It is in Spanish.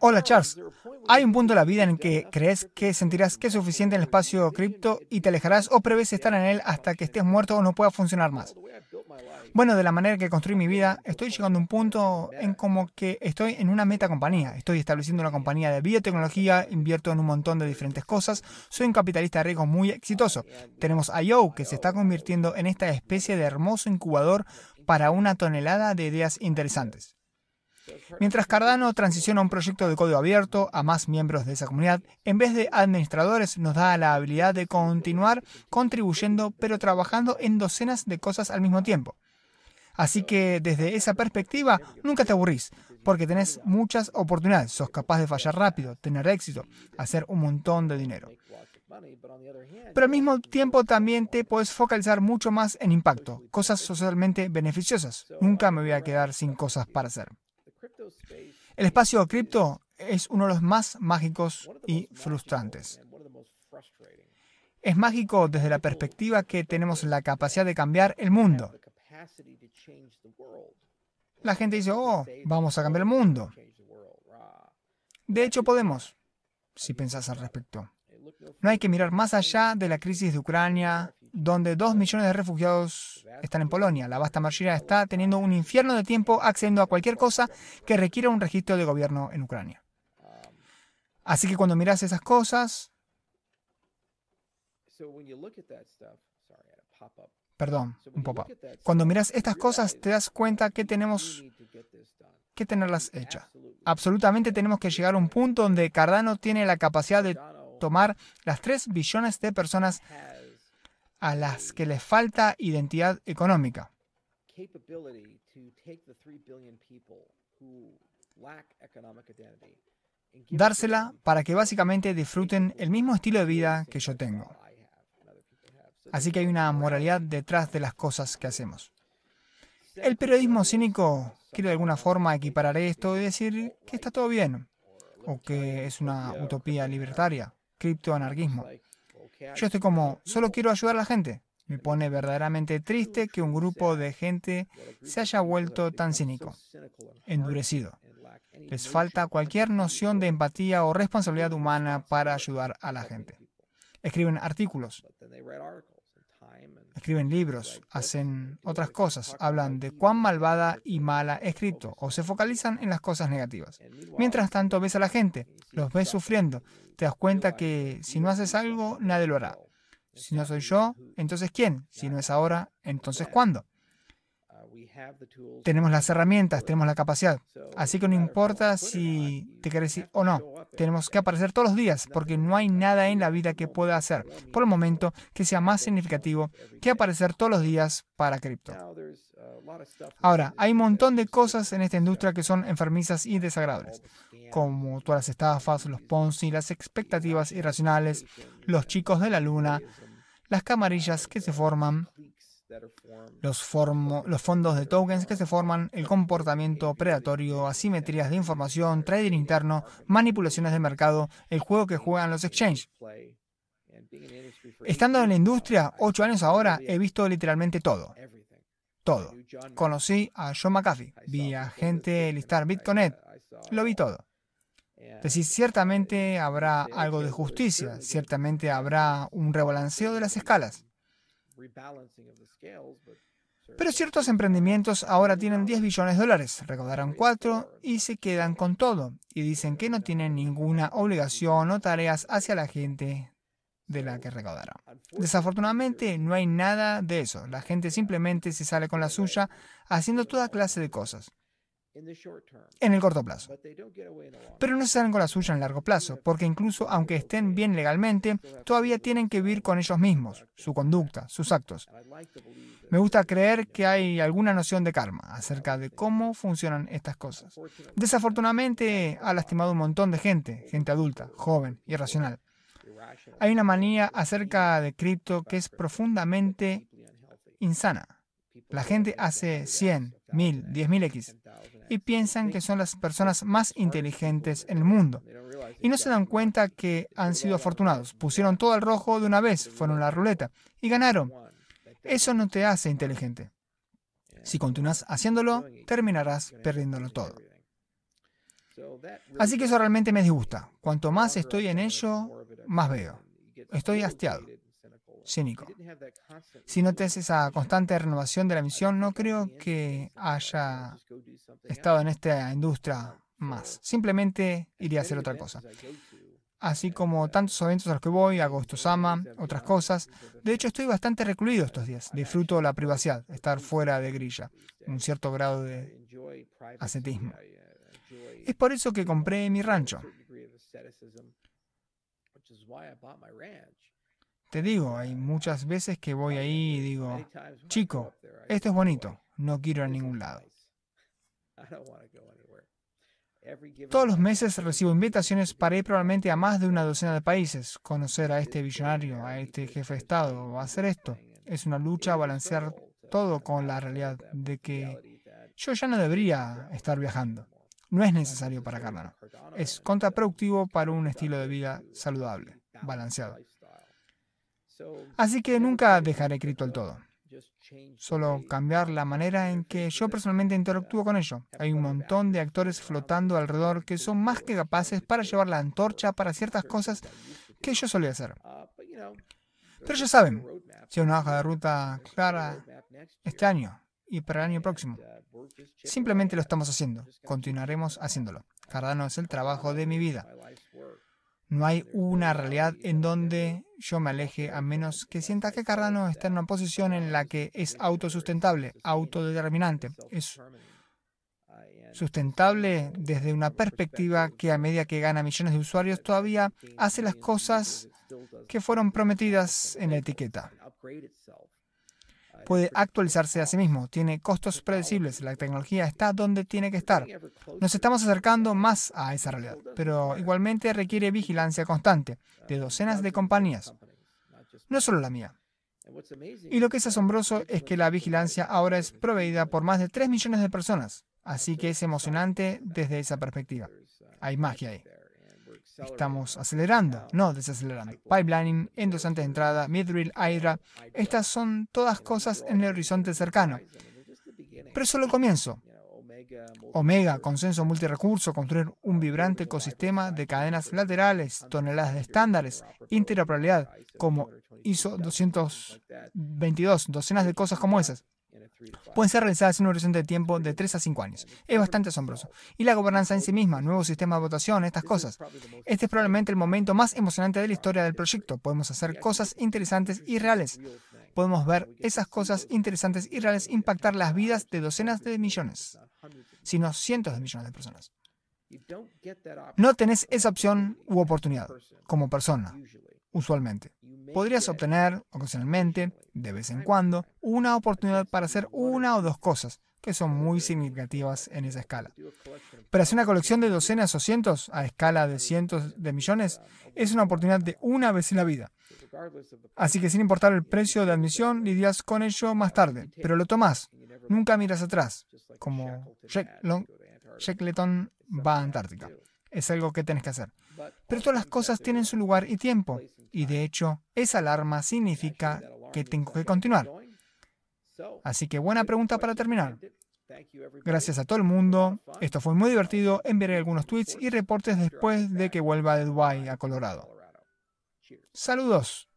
Hola Charles, hay un punto en la vida en que crees que sentirás que es suficiente el espacio cripto y te alejarás o prevés estar en él hasta que estés muerto o no pueda funcionar más. Bueno, de la manera que construí mi vida, estoy llegando a un punto en como que estoy en una meta compañía. Estoy estableciendo una compañía de biotecnología, invierto en un montón de diferentes cosas, soy un capitalista de riesgo muy exitoso. Tenemos IO que se está convirtiendo en esta especie de hermoso incubador para una tonelada de ideas interesantes. Mientras Cardano transiciona un proyecto de código abierto a más miembros de esa comunidad, en vez de administradores nos da la habilidad de continuar contribuyendo pero trabajando en docenas de cosas al mismo tiempo. Así que desde esa perspectiva nunca te aburrís, porque tenés muchas oportunidades, sos capaz de fallar rápido, tener éxito, hacer un montón de dinero. Pero al mismo tiempo también te puedes focalizar mucho más en impacto, cosas socialmente beneficiosas. Nunca me voy a quedar sin cosas para hacer. El espacio cripto es uno de los más mágicos y frustrantes. Es mágico desde la perspectiva que tenemos la capacidad de cambiar el mundo. La gente dice, oh, vamos a cambiar el mundo. De hecho, podemos, si pensás al respecto. No hay que mirar más allá de la crisis de Ucrania donde dos millones de refugiados están en Polonia. La vasta mayoría está teniendo un infierno de tiempo accediendo a cualquier cosa que requiera un registro de gobierno en Ucrania. Así que cuando miras esas cosas... Perdón, un pop-up. Cuando miras estas cosas te das cuenta que tenemos que tenerlas hechas. Absolutamente tenemos que llegar a un punto donde Cardano tiene la capacidad de tomar las tres billones de personas a las que les falta identidad económica. Dársela para que básicamente disfruten el mismo estilo de vida que yo tengo. Así que hay una moralidad detrás de las cosas que hacemos. El periodismo cínico quiere de alguna forma equiparar esto y decir que está todo bien, o que es una utopía libertaria, criptoanarquismo. Yo estoy como, solo quiero ayudar a la gente. Me pone verdaderamente triste que un grupo de gente se haya vuelto tan cínico, endurecido. Les falta cualquier noción de empatía o responsabilidad humana para ayudar a la gente. Escriben artículos, Escriben libros, hacen otras cosas, hablan de cuán malvada y mala he escrito o se focalizan en las cosas negativas. Mientras tanto ves a la gente, los ves sufriendo, te das cuenta que si no haces algo, nadie lo hará. Si no soy yo, entonces ¿quién? Si no es ahora, entonces ¿cuándo? Tenemos las herramientas, tenemos la capacidad. Así que no importa si te quieres ir o no. Tenemos que aparecer todos los días porque no hay nada en la vida que pueda hacer por el momento que sea más significativo que aparecer todos los días para cripto. Ahora, hay un montón de cosas en esta industria que son enfermizas y desagradables, como todas las estafas, los Ponzi, las expectativas irracionales, los chicos de la luna, las camarillas que se forman, los, los fondos de tokens que se forman, el comportamiento predatorio, asimetrías de información, trading interno, manipulaciones de mercado, el juego que juegan los exchanges. Estando en la industria, ocho años ahora, he visto literalmente todo. Todo. Conocí a John McAfee, vi a gente listar Bitcoinet, lo vi todo. decir ciertamente habrá algo de justicia, ciertamente habrá un rebalanceo de las escalas. Pero ciertos emprendimientos ahora tienen 10 billones de dólares, recaudaron 4 y se quedan con todo, y dicen que no tienen ninguna obligación o tareas hacia la gente de la que recaudaron. Desafortunadamente no hay nada de eso, la gente simplemente se sale con la uh, suya haciendo toda clase de cosas en el corto plazo. Pero no se salen con la suya en largo plazo, porque incluso aunque estén bien legalmente, todavía tienen que vivir con ellos mismos, su conducta, sus actos. Me gusta creer que hay alguna noción de karma acerca de cómo funcionan estas cosas. Desafortunadamente ha lastimado un montón de gente, gente adulta, joven, irracional. Hay una manía acerca de cripto que es profundamente insana. La gente hace 100, 1000, 10.000 X y piensan que son las personas más inteligentes en el mundo. Y no se dan cuenta que han sido afortunados. Pusieron todo al rojo de una vez, fueron la ruleta y ganaron. Eso no te hace inteligente. Si continúas haciéndolo, terminarás perdiéndolo todo. Así que eso realmente me disgusta. Cuanto más estoy en ello, más veo. Estoy hastiado cínico. Si no esa constante renovación de la misión, no creo que haya estado en esta industria um, más. Simplemente iría a hacer otra cosa. Así como tantos eventos a los que voy, agosto sama, otras cosas. De hecho, estoy bastante recluido estos días. Disfruto la privacidad, estar fuera de grilla, un cierto grado de ascetismo. Uh, es por eso que compré mi rancho. Te digo, hay muchas veces que voy ahí y digo, chico, esto es bonito, no quiero ir a ningún lado. Todos los meses recibo invitaciones para ir probablemente a más de una docena de países, conocer a este visionario, a este jefe de Estado, hacer esto. Es una lucha balancear todo con la realidad de que yo ya no debería estar viajando. No es necesario para Cardano. Es contraproductivo para un estilo de vida saludable, balanceado. Así que nunca dejaré escrito el todo. Solo cambiar la manera en que yo personalmente interactúo con ello. Hay un montón de actores flotando alrededor que son más que capaces para llevar la antorcha para ciertas cosas que yo solía hacer. Pero ya saben, si hay una hoja de ruta clara este año y para el año próximo. Simplemente lo estamos haciendo. Continuaremos haciéndolo. Cardano es el trabajo de mi vida. No hay una realidad en donde yo me aleje a menos que sienta que Carrano está en una posición en la que es autosustentable, autodeterminante. Es sustentable desde una perspectiva que a medida que gana millones de usuarios todavía hace las cosas que fueron prometidas en la etiqueta puede actualizarse a sí mismo, tiene costos predecibles, la tecnología está donde tiene que estar. Nos estamos acercando más a esa realidad, pero igualmente requiere vigilancia constante de docenas de compañías, no solo la mía. Y lo que es asombroso es que la vigilancia ahora es proveída por más de 3 millones de personas, así que es emocionante desde esa perspectiva. Hay magia ahí. Estamos acelerando, no desacelerando. Pipelining, endosantes de entrada, Midrill, Hydra. Estas son todas cosas en el horizonte cercano. Pero solo comienzo. Omega, consenso multirecurso, construir un vibrante ecosistema de cadenas laterales, toneladas de estándares, interoperabilidad, como hizo 222, docenas de cosas como esas pueden ser realizadas en un horizonte de tiempo de 3 a 5 años. Es bastante asombroso. Y la gobernanza en sí misma, nuevo sistema de votación, estas cosas. Este es probablemente el momento más emocionante de la historia del proyecto. Podemos hacer cosas interesantes y reales. Podemos ver esas cosas interesantes y reales impactar las vidas de docenas de millones, sino cientos de millones de personas. No tenés esa opción u oportunidad como persona, usualmente podrías obtener, ocasionalmente, de vez en cuando, una oportunidad para hacer una o dos cosas que son muy significativas en esa escala. Pero hacer una colección de docenas o cientos a escala de cientos de millones es una oportunidad de una vez en la vida. Así que sin importar el precio de admisión, lidias con ello más tarde, pero lo tomás. Nunca miras atrás, como Shackleton va a Antártica. Es algo que tienes que hacer. Pero todas las cosas tienen su lugar y tiempo. Y de hecho, esa alarma significa que tengo que continuar. Así que buena pregunta para terminar. Gracias a todo el mundo. Esto fue muy divertido. Enviaré algunos tweets y reportes después de que vuelva de Dubái a Colorado. Saludos.